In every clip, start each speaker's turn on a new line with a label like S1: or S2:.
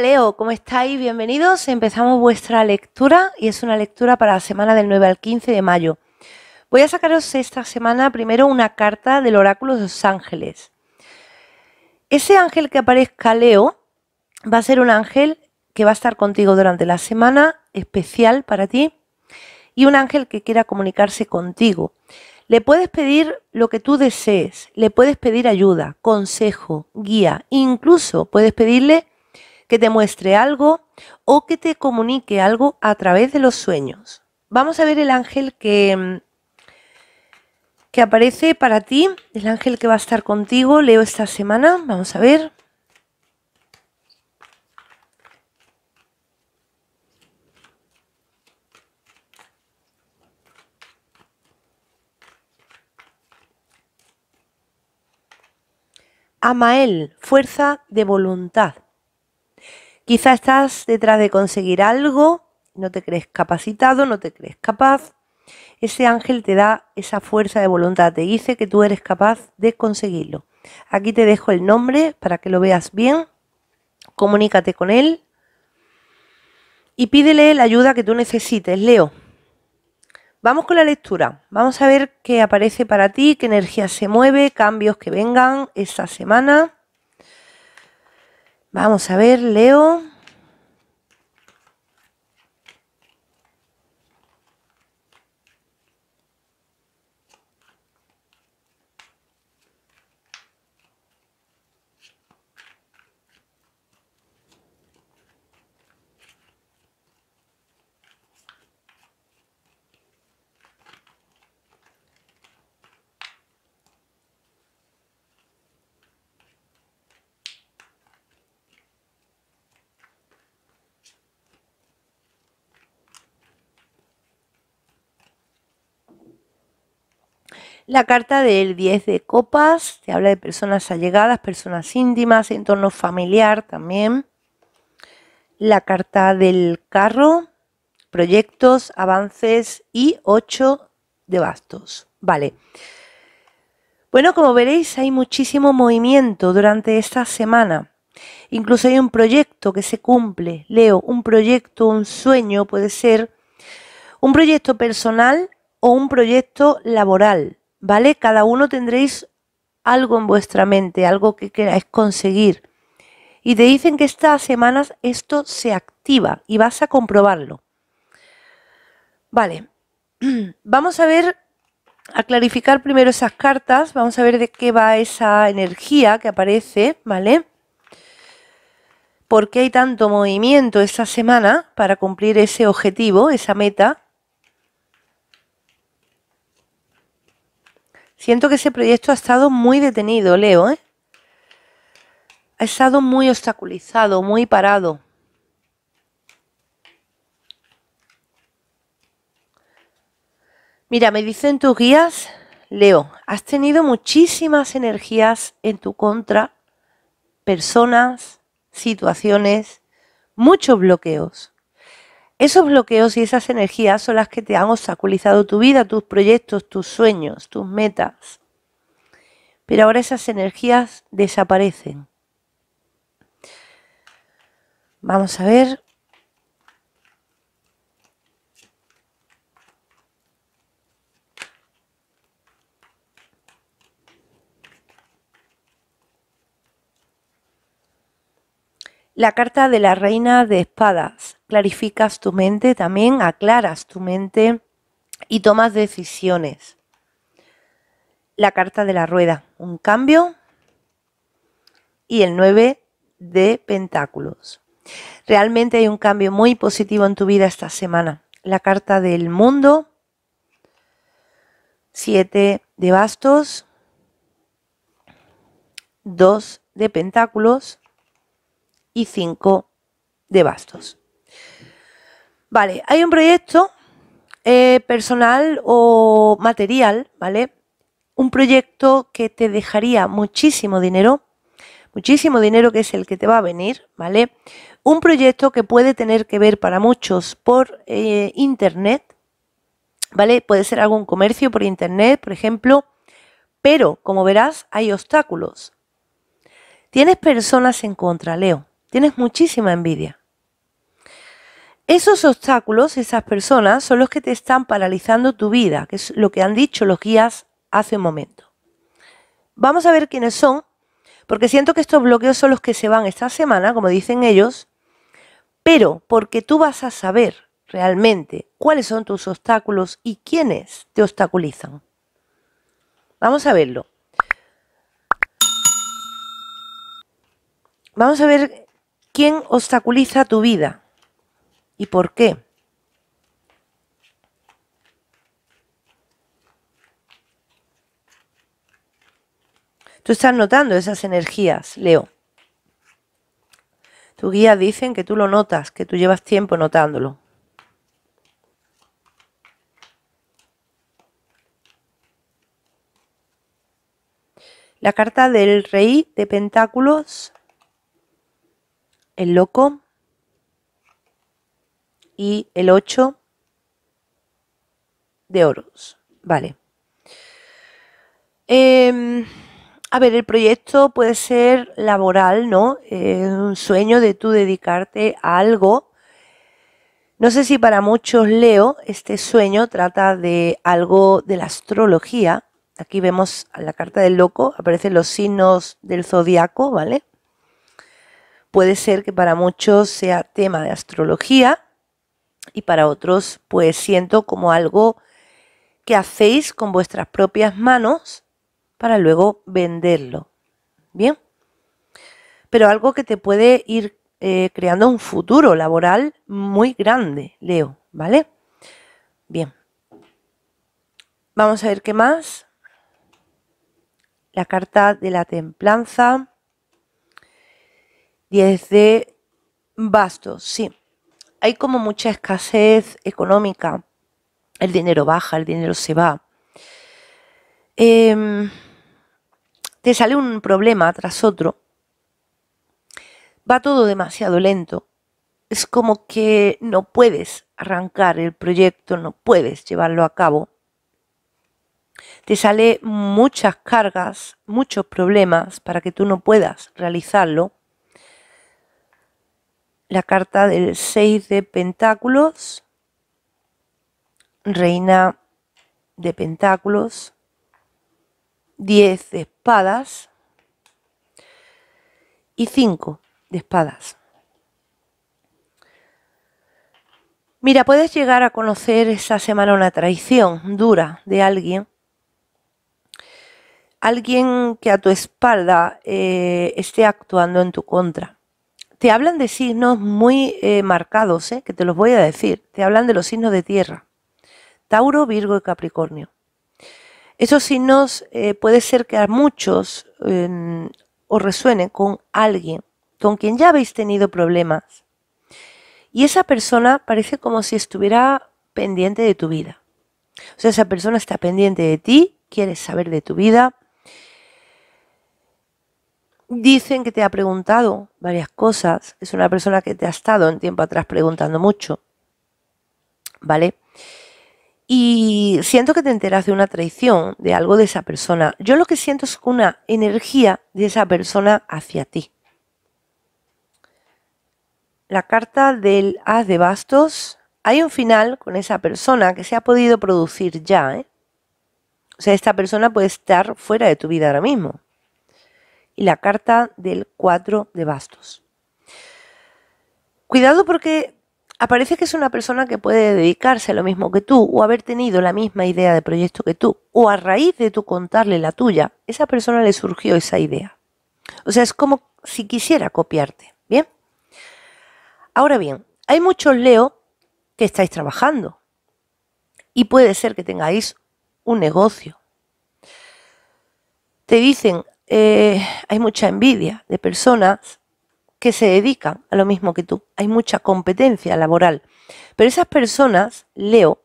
S1: Leo, ¿cómo estáis? Bienvenidos. Empezamos vuestra lectura y es una lectura para la semana del 9 al 15 de mayo. Voy a sacaros esta semana primero una carta del oráculo de los ángeles. Ese ángel que aparezca Leo va a ser un ángel que va a estar contigo durante la semana, especial para ti, y un ángel que quiera comunicarse contigo. Le puedes pedir lo que tú desees, le puedes pedir ayuda, consejo, guía, incluso puedes pedirle que te muestre algo o que te comunique algo a través de los sueños. Vamos a ver el ángel que, mm, que aparece para ti, el ángel que va a estar contigo, leo esta semana, vamos a ver. Amael, fuerza de voluntad quizás estás detrás de conseguir algo, no te crees capacitado, no te crees capaz. Ese ángel te da esa fuerza de voluntad, te dice que tú eres capaz de conseguirlo. Aquí te dejo el nombre para que lo veas bien. Comunícate con él y pídele la ayuda que tú necesites, Leo. Vamos con la lectura. Vamos a ver qué aparece para ti, qué energía se mueve, cambios que vengan esta semana. Vamos a ver, Leo. La carta del 10 de copas te habla de personas allegadas, personas íntimas, entorno familiar también. La carta del carro, proyectos, avances y 8 de bastos. Vale. Bueno, como veréis, hay muchísimo movimiento durante esta semana. Incluso hay un proyecto que se cumple. Leo, un proyecto, un sueño, puede ser un proyecto personal o un proyecto laboral ¿vale? Cada uno tendréis algo en vuestra mente, algo que queráis conseguir. Y te dicen que estas semanas esto se activa y vas a comprobarlo. Vale, vamos a ver, a clarificar primero esas cartas, vamos a ver de qué va esa energía que aparece, ¿vale? ¿Por qué hay tanto movimiento esta semana para cumplir ese objetivo, esa meta? Siento que ese proyecto ha estado muy detenido, Leo, ¿eh? Ha estado muy obstaculizado, muy parado. Mira, me dicen tus guías, Leo, has tenido muchísimas energías en tu contra, personas, situaciones, muchos bloqueos. Esos bloqueos y esas energías son las que te han obstaculizado tu vida, tus proyectos, tus sueños, tus metas. Pero ahora esas energías desaparecen. Vamos a ver. La carta de la reina de espadas. Clarificas tu mente también, aclaras tu mente y tomas decisiones. La carta de la rueda, un cambio. Y el 9 de pentáculos. Realmente hay un cambio muy positivo en tu vida esta semana. La carta del mundo, 7 de bastos, 2 de pentáculos y 5 de bastos. Vale, hay un proyecto eh, personal o material, ¿vale? Un proyecto que te dejaría muchísimo dinero, muchísimo dinero que es el que te va a venir, ¿vale? Un proyecto que puede tener que ver para muchos por eh, Internet, ¿vale? Puede ser algún comercio por Internet, por ejemplo, pero como verás hay obstáculos. Tienes personas en contra, Leo. Tienes muchísima envidia. Esos obstáculos, esas personas, son los que te están paralizando tu vida, que es lo que han dicho los guías hace un momento. Vamos a ver quiénes son, porque siento que estos bloqueos son los que se van esta semana, como dicen ellos, pero porque tú vas a saber realmente cuáles son tus obstáculos y quiénes te obstaculizan. Vamos a verlo. Vamos a ver ¿Quién obstaculiza tu vida? ¿Y por qué? Tú estás notando esas energías, Leo. Tu guía dicen que tú lo notas, que tú llevas tiempo notándolo. La carta del rey de pentáculos el loco y el 8 de oros. Vale. Em, a ver, el proyecto puede ser laboral, ¿no? Es un sueño de tú dedicarte a algo. No sé si para muchos leo, este sueño trata de algo de la astrología. Aquí vemos la carta del loco, aparecen los signos del zodiaco, ¿vale? puede ser que para muchos sea tema de astrología y para otros pues siento como algo que hacéis con vuestras propias manos para luego venderlo. Bien. Pero algo que te puede ir eh, creando un futuro laboral muy grande, Leo, ¿vale? Bien. Vamos a ver qué más. La carta de la templanza desde bastos, sí. Hay como mucha escasez económica. El dinero baja, el dinero se va. Em, te sale un problema tras otro. Va todo demasiado lento. Es como que no puedes arrancar el proyecto, no puedes llevarlo a cabo. Te sale muchas cargas, muchos problemas para que tú no puedas realizarlo la carta del 6 de pentáculos, reina de pentáculos, 10 de espadas y 5 de espadas. Mira, puedes llegar a conocer esa semana una traición dura de alguien. Alguien que a tu espalda eh, esté actuando en tu contra te hablan de signos muy eh, marcados, ¿eh? que te los voy a decir. Te hablan de los signos de tierra. Tauro, Virgo y Capricornio. Esos signos eh, puede ser que a muchos em, os resuene con alguien con quien ya habéis tenido problemas. Y esa persona parece como si estuviera pendiente de tu vida. O sea, esa persona está pendiente de ti, quiere saber de tu vida, Dicen que te ha preguntado varias cosas. Es una persona que te ha estado en tiempo atrás preguntando mucho. ¿Vale? Y siento que te enteras de una traición, de algo de esa persona. Yo lo que siento es una energía de esa persona hacia ti. La carta del Haz de Bastos. Hay un final con esa persona que se ha podido producir ya. ¿eh? O sea, esta persona puede estar fuera de tu vida ahora mismo la carta del 4 de bastos. Cuidado porque aparece que es una persona que puede dedicarse a lo mismo que tú o haber tenido la misma idea de proyecto que tú o a raíz de tu contarle la tuya, esa persona le surgió esa idea. O sea, es como si quisiera copiarte, ¿bien? Ahora bien, hay muchos Leo que estáis trabajando y puede ser que tengáis un negocio. Te dicen, eh, hay mucha envidia de personas que se dedican a lo mismo que tú. Hay mucha competencia laboral. Pero esas personas, Leo,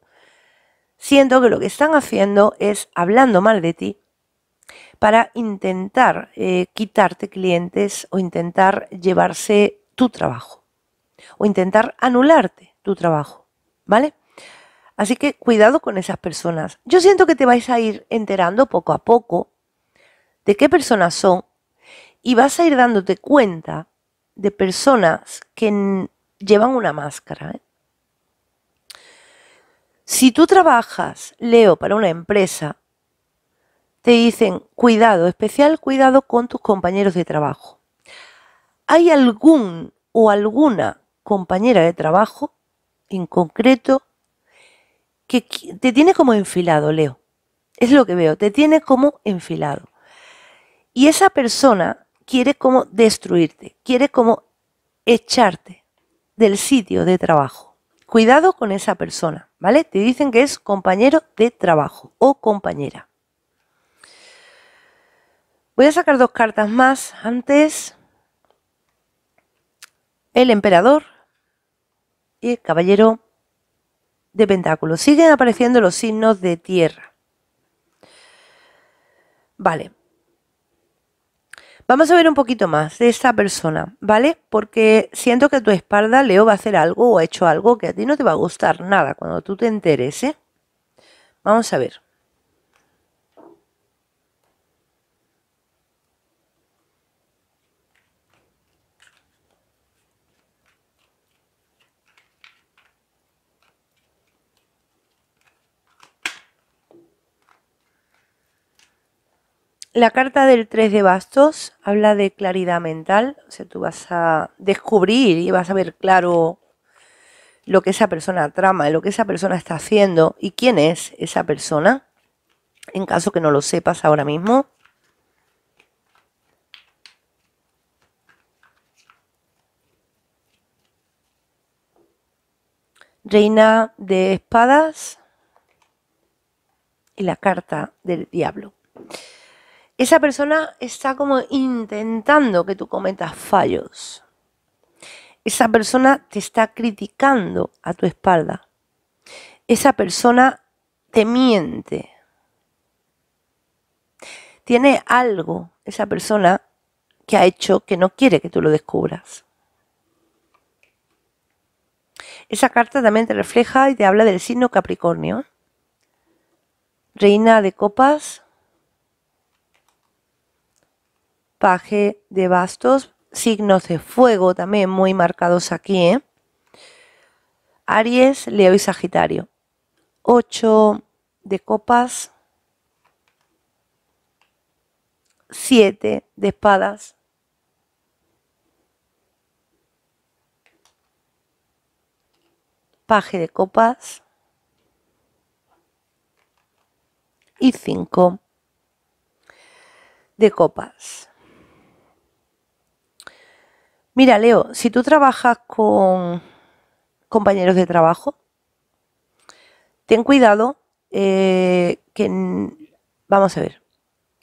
S1: siento que lo que están haciendo es hablando mal de ti para intentar eh, quitarte clientes o intentar llevarse tu trabajo o intentar anularte tu trabajo, ¿vale? Así que cuidado con esas personas. Yo siento que te vais a ir enterando poco a poco de qué personas son y vas a ir dándote cuenta de personas que llevan una máscara. ¿eh? Si tú trabajas, Leo, para una empresa, te dicen cuidado, especial cuidado con tus compañeros de trabajo. ¿Hay algún o alguna compañera de trabajo en concreto que te tiene como enfilado, Leo? Es lo que veo, te tiene como enfilado. Y esa persona quiere como destruirte, quiere como echarte del sitio de trabajo. Cuidado con esa persona, ¿vale? Te dicen que es compañero de trabajo o compañera. Voy a sacar dos cartas más. Antes, el emperador y el caballero de pentáculos. Siguen apareciendo los signos de tierra. Vale, Vamos a ver un poquito más de esta persona, ¿vale? Porque siento que a tu espalda Leo va a hacer algo o ha hecho algo que a ti no te va a gustar nada cuando tú te enteres, ¿eh? Vamos a ver. La carta del 3 de bastos habla de claridad mental, o sea, tú vas a descubrir y vas a ver claro lo que esa persona trama, lo que esa persona está haciendo y quién es esa persona, en caso que no lo sepas ahora mismo. Reina de espadas y la carta del diablo esa persona está como intentando que tú cometas fallos. Esa persona te está criticando a tu espalda. Esa persona te miente. Tiene algo esa persona que ha hecho que no quiere que tú lo descubras. Esa carta también te refleja y te habla del signo Capricornio. Reina de copas, paje de bastos, signos de fuego también muy marcados aquí, ¿eh? Aries, Leo y Sagitario. 8 de copas, 7 de espadas, paje de copas y 5 de copas. Mira, Leo, si tú trabajas con compañeros de trabajo, ten cuidado eh, que... Vamos a ver.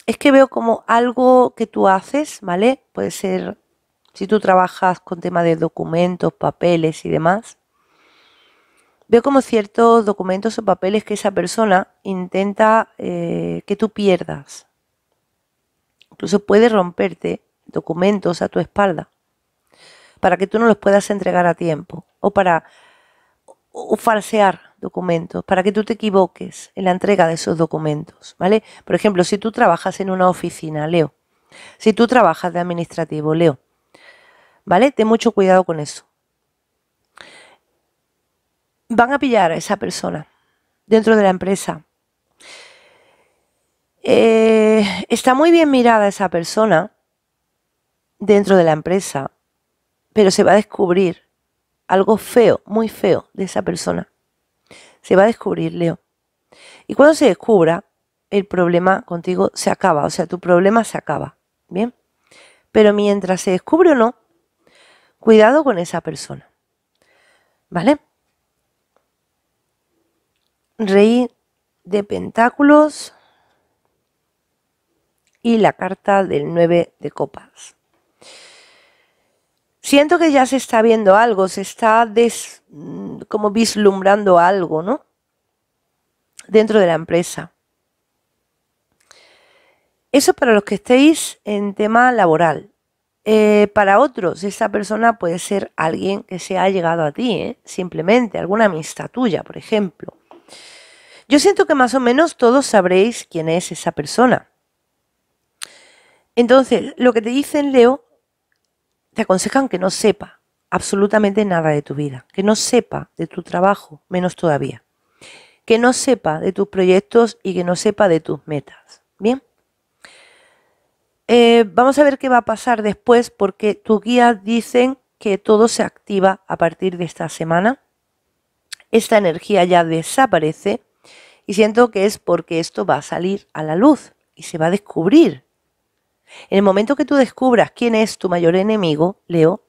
S1: Es que veo como algo que tú haces, ¿vale? Puede ser si tú trabajas con tema de documentos, papeles y demás. Veo como ciertos documentos o papeles que esa persona intenta eh, que tú pierdas. Incluso puede romperte documentos a tu espalda para que tú no los puedas entregar a tiempo o para falsear documentos, para que tú te equivoques en la entrega de esos documentos, ¿vale? Por ejemplo, si tú trabajas en una oficina, Leo, si tú trabajas de administrativo, Leo, ¿vale? Ten mucho cuidado con eso. Van a pillar a esa persona dentro de la empresa. Eh, está muy bien mirada esa persona dentro de la empresa, pero se va a descubrir algo feo, muy feo de esa persona. Se va a descubrir, Leo. Y cuando se descubra, el problema contigo se acaba, o sea, tu problema se acaba. Bien. Pero mientras se descubre o no, cuidado con esa persona. ¿Vale? Rey de Pentáculos y la carta del 9 de Copas siento que ya se está viendo algo, se está mm, como vislumbrando algo, ¿no? Dentro de la empresa. Eso para los que estéis en tema laboral. Eh, para otros, esta persona puede ser alguien que se ha llegado a ti, ¿eh? simplemente, alguna amistad tuya, por ejemplo. Yo siento que más o menos todos sabréis quién es esa persona. Entonces, lo que te dicen, Leo, te aconsejan que no sepa absolutamente nada de tu vida, que no sepa de tu trabajo, menos todavía, que no sepa de tus proyectos y que no sepa de tus metas. Bien. Eh, vamos a ver qué va a pasar después porque tus guías dicen que todo se activa a partir de esta semana. Esta energía ya desaparece y siento que es porque esto va a salir a la luz y se va a descubrir en el momento que tú descubras quién es tu mayor enemigo, Leo,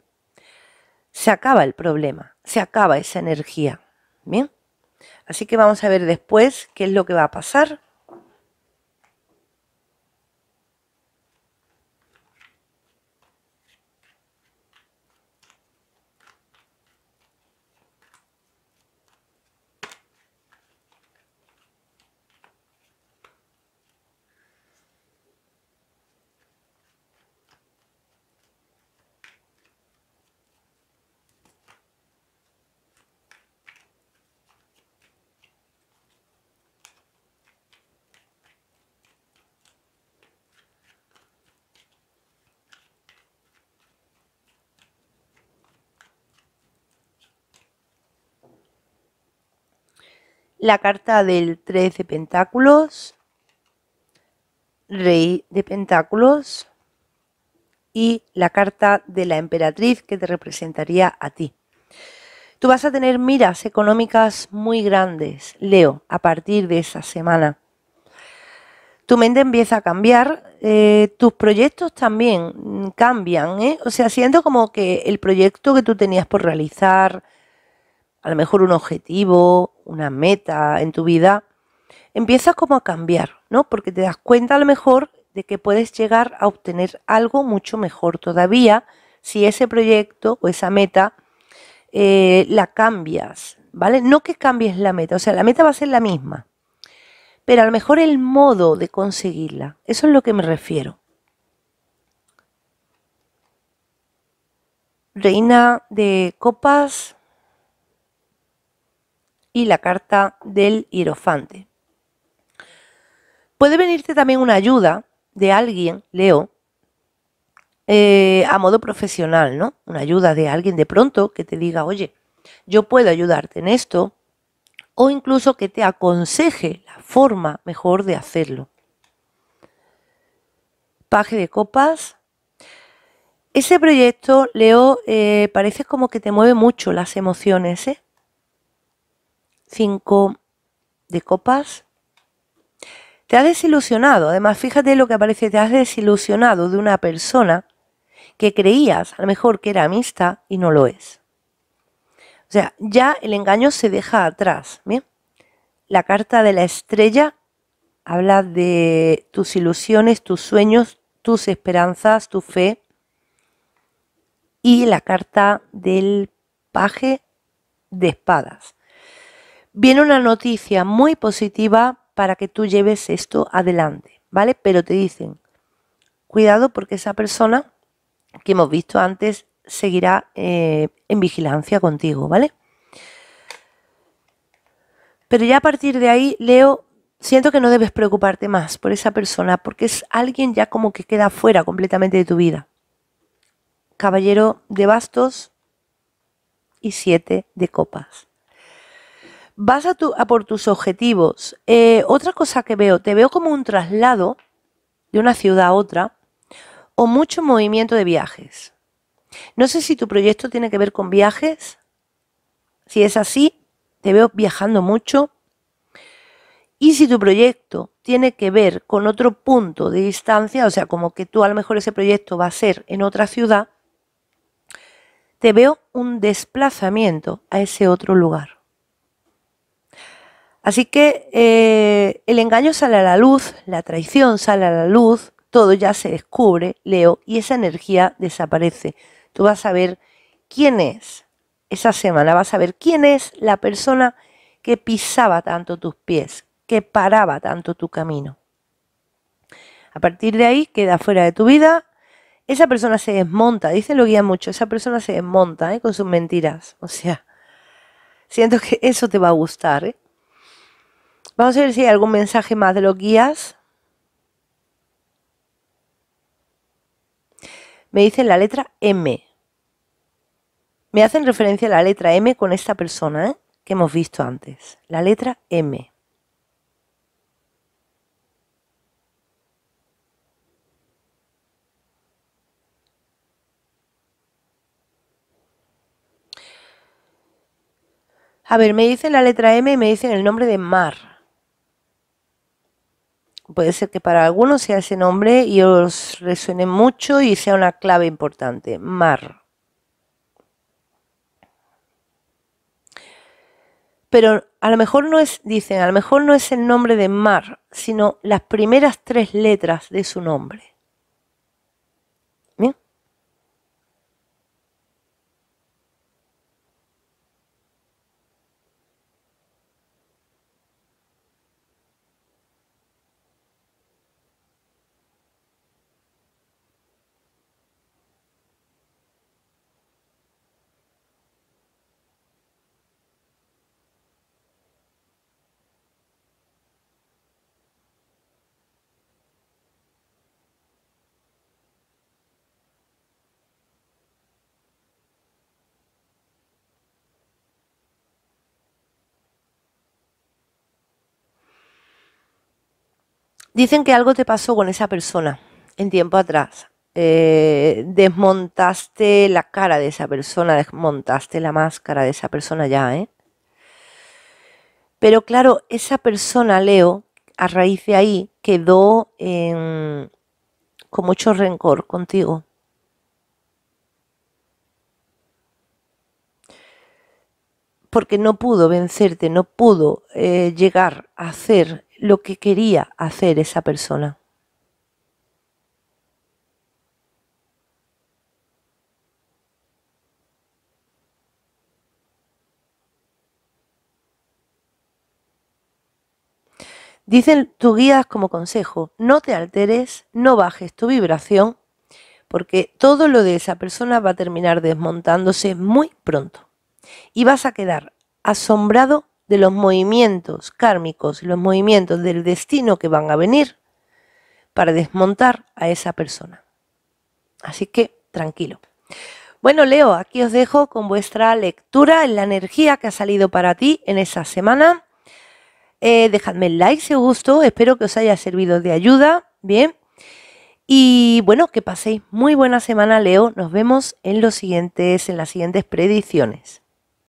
S1: se acaba el problema, se acaba esa energía. Bien. Así que vamos a ver después qué es lo que va a pasar. la carta del 3 de pentáculos, rey de pentáculos y la carta de la emperatriz que te representaría a ti. Tú vas a tener miras económicas muy grandes, Leo, a partir de esa semana. Tu mente empieza a cambiar, eh, tus proyectos también cambian, ¿eh? o sea, siento como que el proyecto que tú tenías por realizar, a lo mejor un objetivo, una meta en tu vida, empiezas como a cambiar, ¿no? Porque te das cuenta a lo mejor de que puedes llegar a obtener algo mucho mejor todavía si ese proyecto o esa meta eh, la cambias, ¿vale? No que cambies la meta, o sea, la meta va a ser la misma, pero a lo mejor el modo de conseguirla, eso es lo que me refiero. Reina de copas, y la carta del hierofante. Puede venirte también una ayuda de alguien, Leo, eh, a modo profesional, ¿no? Una ayuda de alguien de pronto que te diga, oye, yo puedo ayudarte en esto, o incluso que te aconseje la forma mejor de hacerlo. Paje de copas. Ese proyecto, Leo, eh, parece como que te mueve mucho las emociones, ¿eh? 5 de copas. Te has desilusionado, además fíjate lo que aparece, te has desilusionado de una persona que creías a lo mejor que era amista y no lo es. O sea, ya el engaño se deja atrás. La carta de la estrella habla de tus ilusiones, tus sueños, tus esperanzas, tu fe. Y la carta del paje de espadas viene una noticia muy positiva para que tú lleves esto adelante, ¿vale? Pero te dicen, cuidado porque esa persona que hemos visto antes seguirá eh, en vigilancia contigo, ¿vale? Pero ya a partir de ahí, Leo, siento que no debes preocuparte más por esa persona, porque es alguien ya como que queda fuera completamente de tu vida. Caballero de bastos y siete de copas vas a, por tus objetivos. Eh, otra cosa que veo, te veo como un traslado de una ciudad a otra o mucho movimiento de viajes. No sé si tu proyecto tiene que ver con viajes. Si es así, te veo viajando mucho. Y si tu proyecto tiene que ver con otro punto de distancia, o sea, como que tú a lo mejor ese proyecto va a ser en otra ciudad, te veo un desplazamiento a ese otro lugar. Así que eh, el engaño sale a la luz, la traición sale a la luz, todo ya se descubre, Leo, y esa energía desaparece. Tú vas a ver quién es, esa semana vas a ver quién es la persona que pisaba tanto tus pies, que paraba tanto tu camino. A partir de ahí queda fuera de tu vida, esa persona se desmonta, dice lo guía mucho, esa persona se desmonta eh, con sus mentiras. O sea, siento que eso te va a gustar. Eh. Vamos a ver si hay algún mensaje más de los guías. Me dicen la letra M. Me hacen referencia a la letra M con esta persona ¿eh? que hemos visto antes. La letra M. A ver, me dicen la letra M y me dicen el nombre de Mar. Puede ser que para algunos sea ese nombre y os resuene mucho y sea una clave importante. Mar. Pero a lo mejor no es, dicen, a lo mejor no es el nombre de Mar, sino las primeras tres letras de su nombre. Dicen que algo te pasó con esa persona en tiempo atrás. Eh, desmontaste la cara de esa persona, desmontaste la máscara de esa persona ya, ¿eh? Pero claro, esa persona, Leo, a raíz de ahí, quedó con mucho rencor contigo. porque no pudo vencerte, no pudo eh, llegar a hacer lo que quería hacer esa persona. Dicen tus guías como consejo, no te alteres, no bajes tu vibración, porque todo lo de esa persona va a terminar desmontándose muy pronto y vas a quedar asombrado de los movimientos kármicos, los movimientos del destino que van a venir para desmontar a esa persona. Así que tranquilo. Bueno, Leo, aquí os dejo con vuestra lectura, en la energía que ha salido para ti en esa semana. Eh, dejadme el like si os gustó, espero que os haya servido de ayuda. Bien. Y bueno, que paséis muy buena semana, Leo. Nos vemos en los siguientes, en las siguientes predicciones.